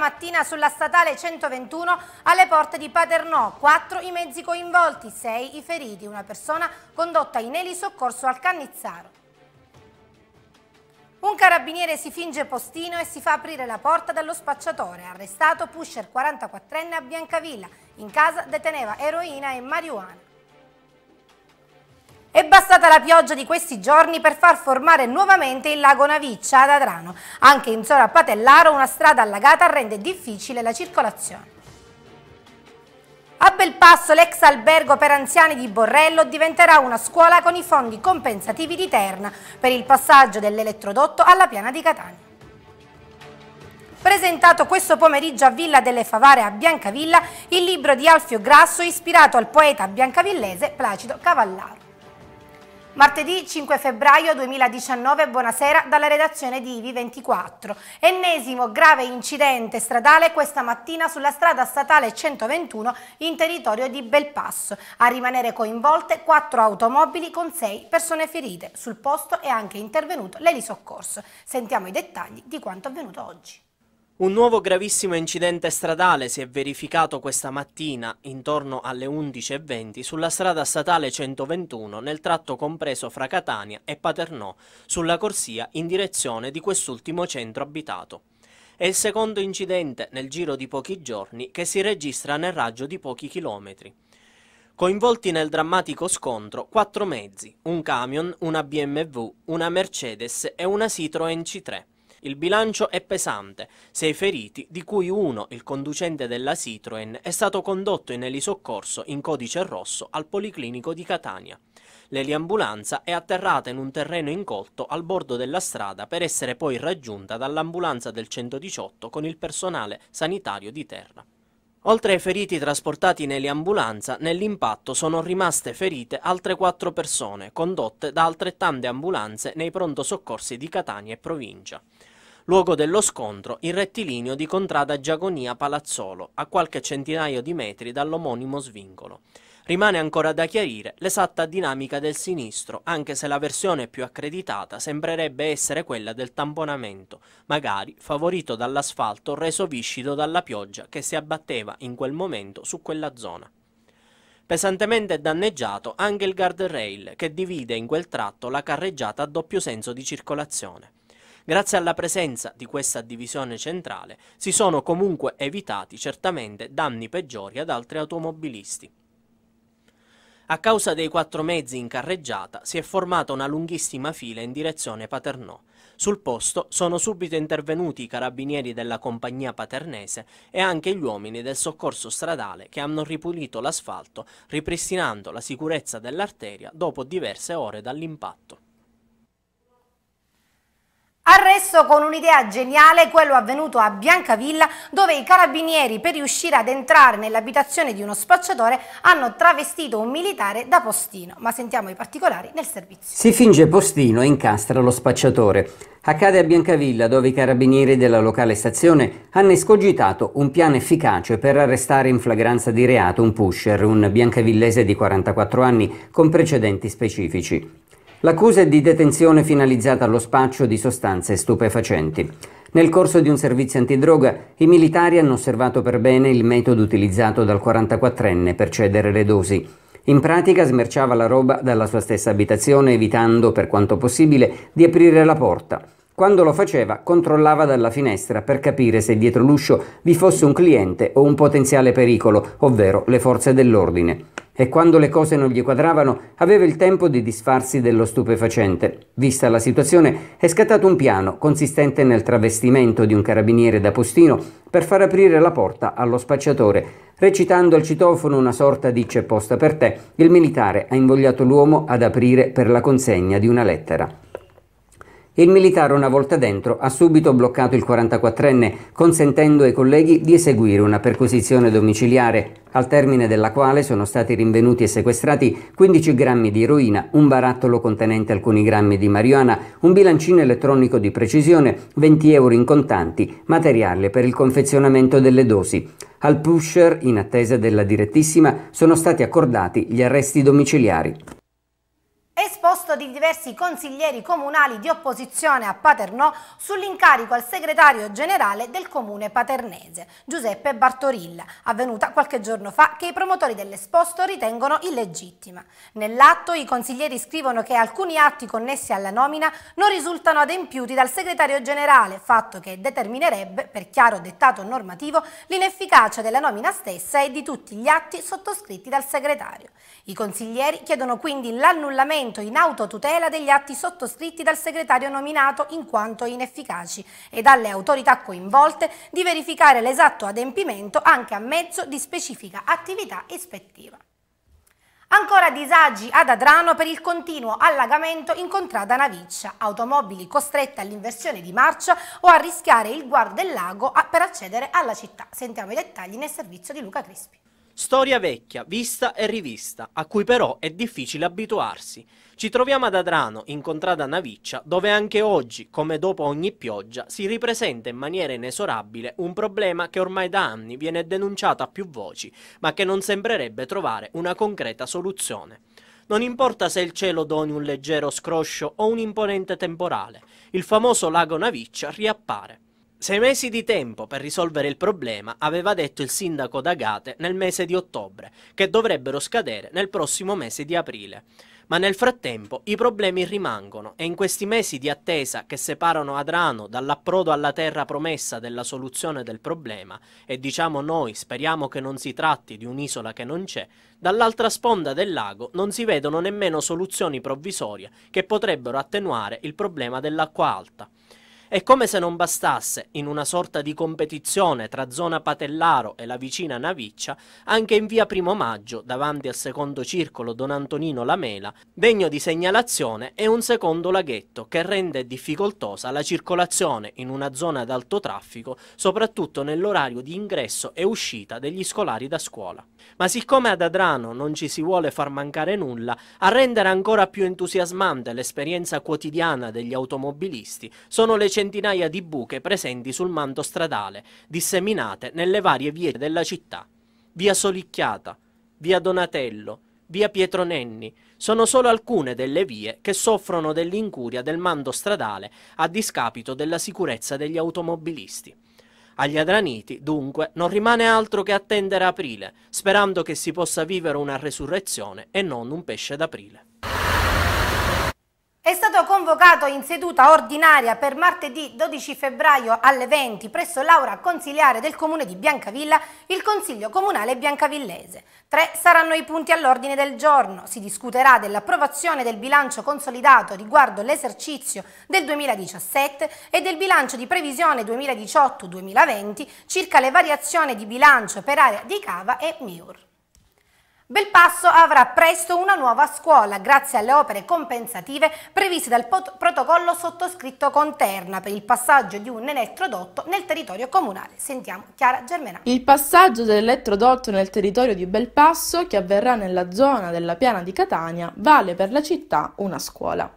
mattina sulla statale 121 alle porte di Paternò, 4 i mezzi coinvolti, 6 i feriti, una persona condotta in elisoccorso al Cannizzaro. Un carabiniere si finge postino e si fa aprire la porta dallo spacciatore. Arrestato pusher 44enne a Biancavilla. In casa deteneva eroina e marijuana. È bastata la pioggia di questi giorni per far formare nuovamente il lago Naviccia ad Adrano. Anche in zona Patellaro una strada allagata rende difficile la circolazione. A Belpasso l'ex albergo per anziani di Borrello diventerà una scuola con i fondi compensativi di Terna per il passaggio dell'elettrodotto alla piana di Catania. Presentato questo pomeriggio a Villa delle Favare a Biancavilla il libro di Alfio Grasso ispirato al poeta biancavillese Placido Cavallaro. Martedì 5 febbraio 2019, buonasera dalla redazione di IVI24. Ennesimo grave incidente stradale questa mattina sulla strada statale 121 in territorio di Belpasso. A rimanere coinvolte quattro automobili con sei persone ferite. Sul posto è anche intervenuto l'elisoccorso. Sentiamo i dettagli di quanto avvenuto oggi. Un nuovo gravissimo incidente stradale si è verificato questa mattina intorno alle 11.20 sulla strada statale 121 nel tratto compreso fra Catania e Paternò sulla corsia in direzione di quest'ultimo centro abitato. È il secondo incidente nel giro di pochi giorni che si registra nel raggio di pochi chilometri. Coinvolti nel drammatico scontro quattro mezzi, un camion, una BMW, una Mercedes e una Citroën C3. Il bilancio è pesante. Sei feriti, di cui uno, il conducente della Citroën, è stato condotto in elisoccorso in codice rosso al Policlinico di Catania. L'eliambulanza è atterrata in un terreno incolto al bordo della strada per essere poi raggiunta dall'ambulanza del 118 con il personale sanitario di terra. Oltre ai feriti trasportati nell'ambulanza, nell'impatto sono rimaste ferite altre quattro persone, condotte da altrettante ambulanze nei pronto soccorsi di Catania e provincia luogo dello scontro in rettilineo di contrada Giagonia Palazzolo, a qualche centinaio di metri dall'omonimo svincolo. Rimane ancora da chiarire l'esatta dinamica del sinistro, anche se la versione più accreditata sembrerebbe essere quella del tamponamento, magari favorito dall'asfalto reso viscido dalla pioggia che si abbatteva in quel momento su quella zona. Pesantemente danneggiato anche il guardrail che divide in quel tratto la carreggiata a doppio senso di circolazione. Grazie alla presenza di questa divisione centrale si sono comunque evitati certamente danni peggiori ad altri automobilisti. A causa dei quattro mezzi in carreggiata si è formata una lunghissima fila in direzione Paternò. Sul posto sono subito intervenuti i carabinieri della compagnia paternese e anche gli uomini del soccorso stradale che hanno ripulito l'asfalto ripristinando la sicurezza dell'arteria dopo diverse ore dall'impatto. Arresto con un'idea geniale, quello avvenuto a Biancavilla, dove i carabinieri per riuscire ad entrare nell'abitazione di uno spacciatore hanno travestito un militare da postino. Ma sentiamo i particolari nel servizio. Si finge postino e incastra lo spacciatore. Accade a Biancavilla, dove i carabinieri della locale stazione hanno escogitato un piano efficace per arrestare in flagranza di reato un pusher, un biancavillese di 44 anni con precedenti specifici. L'accusa è di detenzione finalizzata allo spaccio di sostanze stupefacenti. Nel corso di un servizio antidroga, i militari hanno osservato per bene il metodo utilizzato dal 44enne per cedere le dosi. In pratica smerciava la roba dalla sua stessa abitazione evitando per quanto possibile di aprire la porta. Quando lo faceva controllava dalla finestra per capire se dietro l'uscio vi fosse un cliente o un potenziale pericolo, ovvero le forze dell'ordine e quando le cose non gli quadravano aveva il tempo di disfarsi dello stupefacente. Vista la situazione è scattato un piano consistente nel travestimento di un carabiniere da postino per far aprire la porta allo spacciatore. Recitando al citofono una sorta di c'è posta per te, il militare ha invogliato l'uomo ad aprire per la consegna di una lettera. Il militare una volta dentro ha subito bloccato il 44enne consentendo ai colleghi di eseguire una perquisizione domiciliare, al termine della quale sono stati rinvenuti e sequestrati 15 grammi di eroina, un barattolo contenente alcuni grammi di marijuana, un bilancino elettronico di precisione, 20 euro in contanti, materiale per il confezionamento delle dosi. Al pusher, in attesa della direttissima, sono stati accordati gli arresti domiciliari esposto di diversi consiglieri comunali di opposizione a Paternò sull'incarico al segretario generale del comune paternese, Giuseppe Bartorilla, avvenuta qualche giorno fa che i promotori dell'esposto ritengono illegittima. Nell'atto i consiglieri scrivono che alcuni atti connessi alla nomina non risultano adempiuti dal segretario generale, fatto che determinerebbe, per chiaro dettato normativo, l'inefficacia della nomina stessa e di tutti gli atti sottoscritti dal segretario. I consiglieri chiedono quindi l'annullamento procedimento in autotutela degli atti sottoscritti dal segretario nominato in quanto inefficaci e dalle autorità coinvolte di verificare l'esatto adempimento anche a mezzo di specifica attività ispettiva. Ancora disagi ad Adrano per il continuo allagamento in contrada Naviccia, automobili costrette all'inversione di marcia o a rischiare il guardellago per accedere alla città. Sentiamo i dettagli nel servizio di Luca Crispi. Storia vecchia, vista e rivista, a cui però è difficile abituarsi. Ci troviamo ad Adrano, in contrada Naviccia, dove anche oggi, come dopo ogni pioggia, si ripresenta in maniera inesorabile un problema che ormai da anni viene denunciato a più voci, ma che non sembrerebbe trovare una concreta soluzione. Non importa se il cielo doni un leggero scroscio o un imponente temporale, il famoso lago Naviccia riappare. Sei mesi di tempo per risolvere il problema, aveva detto il sindaco D'Agate nel mese di ottobre, che dovrebbero scadere nel prossimo mese di aprile. Ma nel frattempo i problemi rimangono e in questi mesi di attesa che separano Adrano dall'approdo alla terra promessa della soluzione del problema, e diciamo noi speriamo che non si tratti di un'isola che non c'è, dall'altra sponda del lago non si vedono nemmeno soluzioni provvisorie che potrebbero attenuare il problema dell'acqua alta. E come se non bastasse, in una sorta di competizione tra zona Patellaro e la vicina Naviccia, anche in via Primo Maggio, davanti al secondo circolo Don Antonino Lamela, degno di segnalazione è un secondo laghetto che rende difficoltosa la circolazione in una zona ad alto traffico, soprattutto nell'orario di ingresso e uscita degli scolari da scuola. Ma siccome ad Adrano non ci si vuole far mancare nulla, a rendere ancora più entusiasmante l'esperienza quotidiana degli automobilisti sono le centinaia di buche presenti sul manto stradale, disseminate nelle varie vie della città. Via Solicchiata, via Donatello, via Pietro Nenni, sono solo alcune delle vie che soffrono dell'incuria del manto stradale a discapito della sicurezza degli automobilisti. Agli adraniti, dunque, non rimane altro che attendere aprile, sperando che si possa vivere una resurrezione e non un pesce d'aprile. È stato convocato in seduta ordinaria per martedì 12 febbraio alle 20 presso l'aura consiliare del comune di Biancavilla il Consiglio Comunale Biancavillese. Tre saranno i punti all'ordine del giorno. Si discuterà dell'approvazione del bilancio consolidato riguardo l'esercizio del 2017 e del bilancio di previsione 2018-2020 circa le variazioni di bilancio per area di Cava e Miur. Belpasso avrà presto una nuova scuola grazie alle opere compensative previste dal protocollo sottoscritto con Terna per il passaggio di un elettrodotto nel territorio comunale. Sentiamo Chiara Germenà. Il passaggio dell'elettrodotto nel territorio di Belpasso, che avverrà nella zona della piana di Catania, vale per la città una scuola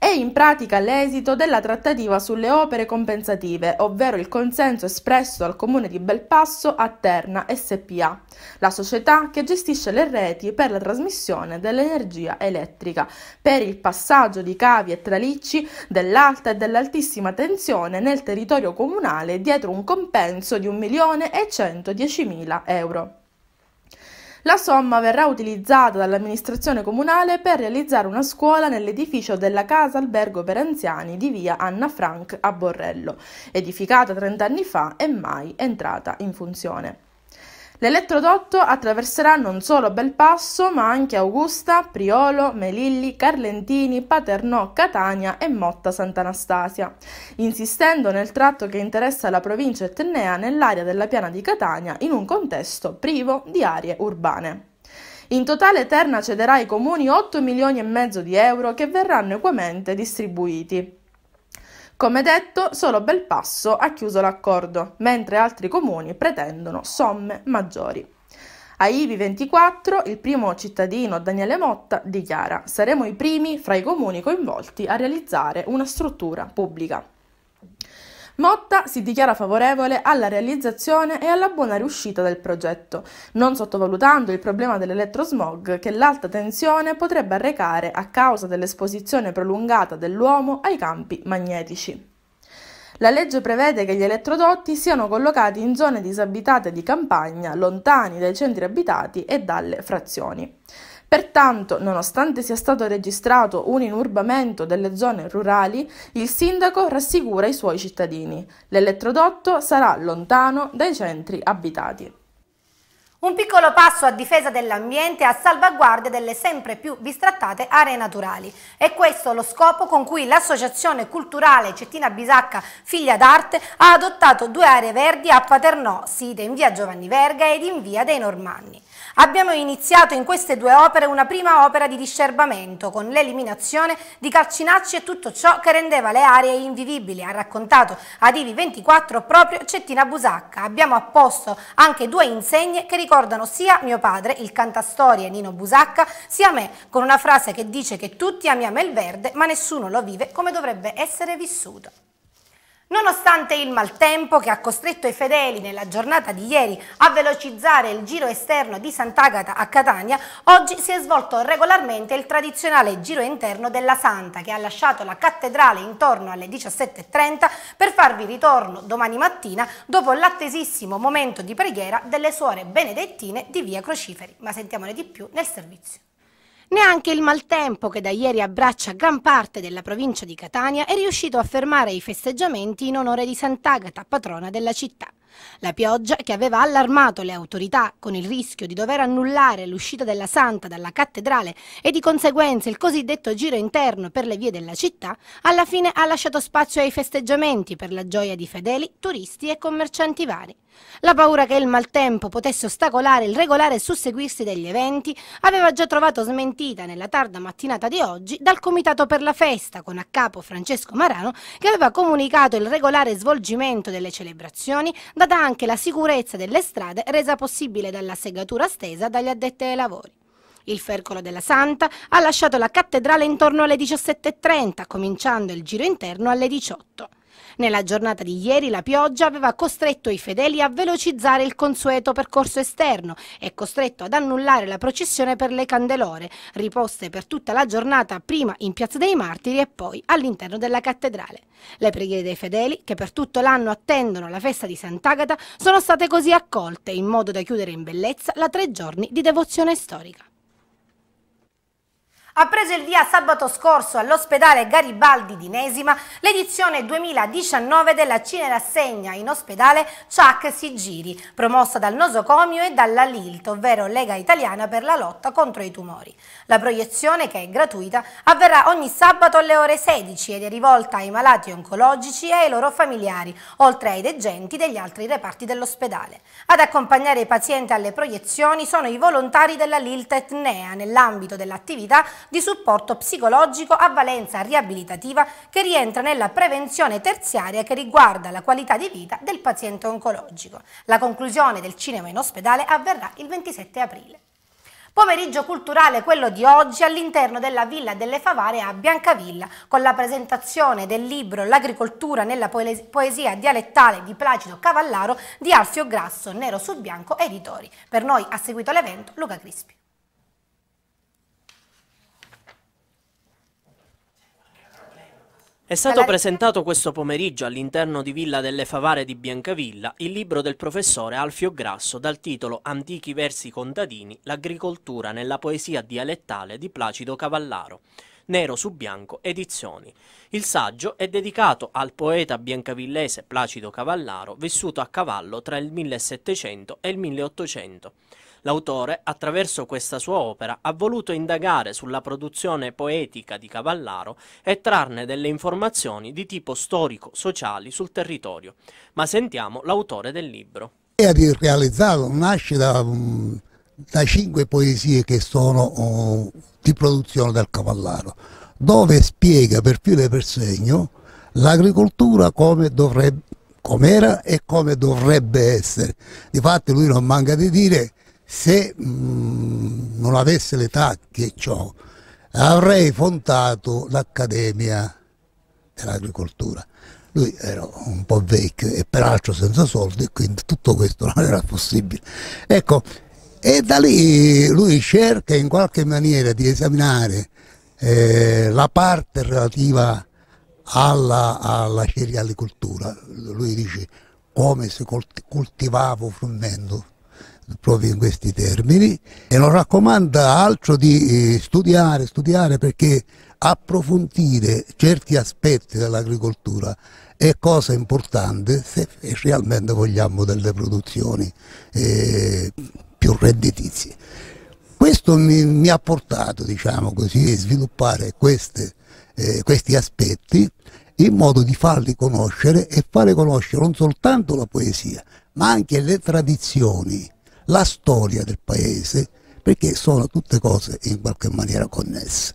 è in pratica l'esito della trattativa sulle opere compensative, ovvero il consenso espresso dal Comune di Belpasso a Terna SPA, la società che gestisce le reti per la trasmissione dell'energia elettrica, per il passaggio di cavi e tralicci dell'alta e dell'altissima tensione nel territorio comunale dietro un compenso di 1.110.000 euro. La somma verrà utilizzata dall'amministrazione comunale per realizzare una scuola nell'edificio della Casa Albergo per Anziani di via Anna Frank a Borrello, edificata 30 anni fa e mai entrata in funzione. L'elettrodotto attraverserà non solo Belpasso, ma anche Augusta, Priolo, Melilli, Carlentini, Paternò, Catania e Motta Sant'Anastasia, insistendo nel tratto che interessa la provincia etnea nell'area della piana di Catania in un contesto privo di aree urbane. In totale Terna cederà ai comuni 8 milioni e mezzo di euro che verranno equamente distribuiti. Come detto, solo Belpasso ha chiuso l'accordo, mentre altri comuni pretendono somme maggiori. A IBI 24 il primo cittadino Daniele Motta dichiara saremo i primi fra i comuni coinvolti a realizzare una struttura pubblica. Motta si dichiara favorevole alla realizzazione e alla buona riuscita del progetto, non sottovalutando il problema dell'elettrosmog che l'alta tensione potrebbe arrecare a causa dell'esposizione prolungata dell'uomo ai campi magnetici. La legge prevede che gli elettrodotti siano collocati in zone disabitate di campagna, lontani dai centri abitati e dalle frazioni. Pertanto, nonostante sia stato registrato un inurbamento delle zone rurali, il sindaco rassicura i suoi cittadini. L'elettrodotto sarà lontano dai centri abitati. Un piccolo passo a difesa dell'ambiente e a salvaguardia delle sempre più bistrattate aree naturali. È questo lo scopo con cui l'Associazione Culturale Cettina Bisacca Figlia d'Arte ha adottato due aree verdi a Paternò, site in via Giovanni Verga ed in via dei Normanni. Abbiamo iniziato in queste due opere una prima opera di discerbamento, con l'eliminazione di calcinacci e tutto ciò che rendeva le aree invivibili, ha raccontato ad IVI24 proprio Cettina Busacca. Abbiamo apposto anche due insegne che ricordano sia mio padre, il cantastorie Nino Busacca, sia me, con una frase che dice che tutti amiamo il verde, ma nessuno lo vive come dovrebbe essere vissuto. Nonostante il maltempo che ha costretto i fedeli nella giornata di ieri a velocizzare il giro esterno di Sant'Agata a Catania, oggi si è svolto regolarmente il tradizionale giro interno della Santa che ha lasciato la cattedrale intorno alle 17.30 per farvi ritorno domani mattina dopo l'attesissimo momento di preghiera delle suore benedettine di Via Crociferi. Ma sentiamone di più nel servizio. Neanche il maltempo che da ieri abbraccia gran parte della provincia di Catania è riuscito a fermare i festeggiamenti in onore di Sant'Agata, patrona della città. La pioggia, che aveva allarmato le autorità con il rischio di dover annullare l'uscita della Santa dalla cattedrale e di conseguenza il cosiddetto giro interno per le vie della città, alla fine ha lasciato spazio ai festeggiamenti per la gioia di fedeli, turisti e commercianti vari. La paura che il maltempo potesse ostacolare il regolare susseguirsi degli eventi aveva già trovato smentita nella tarda mattinata di oggi dal Comitato per la Festa con a capo Francesco Marano che aveva comunicato il regolare svolgimento delle celebrazioni data anche la sicurezza delle strade resa possibile dalla segatura stesa dagli addetti ai lavori. Il fercolo della Santa ha lasciato la cattedrale intorno alle 17.30, cominciando il giro interno alle 18.00. Nella giornata di ieri la pioggia aveva costretto i fedeli a velocizzare il consueto percorso esterno e costretto ad annullare la processione per le candelore, riposte per tutta la giornata prima in Piazza dei Martiri e poi all'interno della cattedrale. Le preghiere dei fedeli, che per tutto l'anno attendono la festa di Sant'Agata, sono state così accolte in modo da chiudere in bellezza la tre giorni di devozione storica ha preso il via sabato scorso all'ospedale Garibaldi di Nesima l'edizione 2019 della Cinerassegna in ospedale Ciac Sigiri, promossa dal Nosocomio e dalla LILT, ovvero Lega Italiana per la lotta contro i tumori. La proiezione, che è gratuita, avverrà ogni sabato alle ore 16 ed è rivolta ai malati oncologici e ai loro familiari, oltre ai degenti degli altri reparti dell'ospedale. Ad accompagnare i pazienti alle proiezioni sono i volontari della LILT Etnea nell'ambito dell'attività di supporto psicologico a valenza riabilitativa che rientra nella prevenzione terziaria che riguarda la qualità di vita del paziente oncologico. La conclusione del cinema in ospedale avverrà il 27 aprile. Pomeriggio culturale quello di oggi all'interno della Villa delle Favare a Biancavilla con la presentazione del libro L'agricoltura nella poesia dialettale di Placido Cavallaro di Alfio Grasso, nero su bianco, editori. Per noi ha seguito l'evento Luca Crispi. È stato presentato questo pomeriggio all'interno di Villa delle Favare di Biancavilla il libro del professore Alfio Grasso dal titolo Antichi versi contadini, l'agricoltura nella poesia dialettale di Placido Cavallaro. Nero su Bianco Edizioni. Il saggio è dedicato al poeta biancavillese Placido Cavallaro, vissuto a cavallo tra il 1700 e il 1800. L'autore, attraverso questa sua opera, ha voluto indagare sulla produzione poetica di Cavallaro e trarne delle informazioni di tipo storico-sociali sul territorio. Ma sentiamo l'autore del libro. L'idea di realizzarlo nasce da, mm, da cinque poesie che sono oh, di produzione del Cavallaro, dove spiega per filo per segno l'agricoltura come dovrebbe com'era e come dovrebbe essere. Difatti lui non manca di dire se mh, mm, non avesse l'età che ho, avrei fondato l'Accademia dell'Agricoltura. Lui era un po' vecchio e peraltro senza soldi, quindi tutto questo non era possibile. Ecco, e da lì lui cerca in qualche maniera di esaminare eh, la parte relativa alla, alla cerealicoltura. Lui dice come si coltivava frumento, proprio in questi termini e non raccomanda altro di eh, studiare, studiare perché approfondire certi aspetti dell'agricoltura è cosa importante se realmente vogliamo delle produzioni eh, più redditizie. Questo mi, mi ha portato diciamo così, a sviluppare queste, eh, questi aspetti in modo di farli conoscere e fare conoscere non soltanto la poesia ma anche le tradizioni la storia del paese, perché sono tutte cose in qualche maniera connesse.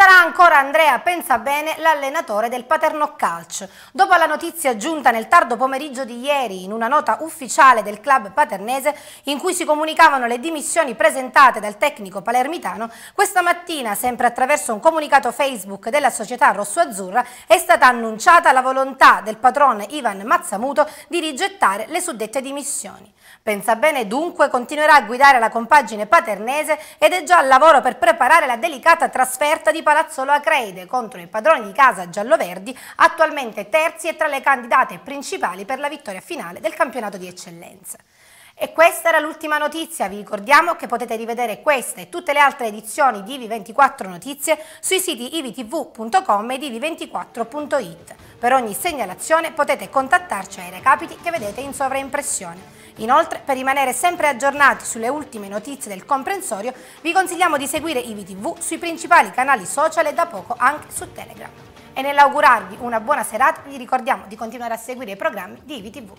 Sarà ancora Andrea Pensabene l'allenatore del Paternò Calcio. Dopo la notizia giunta nel tardo pomeriggio di ieri in una nota ufficiale del club paternese in cui si comunicavano le dimissioni presentate dal tecnico palermitano, questa mattina, sempre attraverso un comunicato Facebook della società rossoazzurra, è stata annunciata la volontà del patrone Ivan Mazzamuto di rigettare le suddette dimissioni. Pensa bene dunque continuerà a guidare la compagine paternese ed è già al lavoro per preparare la delicata trasferta di Palazzolo Acreide contro i padroni di casa gialloverdi, attualmente terzi e tra le candidate principali per la vittoria finale del campionato di eccellenza. E questa era l'ultima notizia, vi ricordiamo che potete rivedere questa e tutte le altre edizioni di IVI24 Notizie sui siti ivtv.com ed ivi24.it. Per ogni segnalazione potete contattarci ai recapiti che vedete in sovraimpressione. Inoltre, per rimanere sempre aggiornati sulle ultime notizie del comprensorio, vi consigliamo di seguire IVTV sui principali canali social e da poco anche su Telegram. E nell'augurarvi una buona serata vi ricordiamo di continuare a seguire i programmi di IVTV.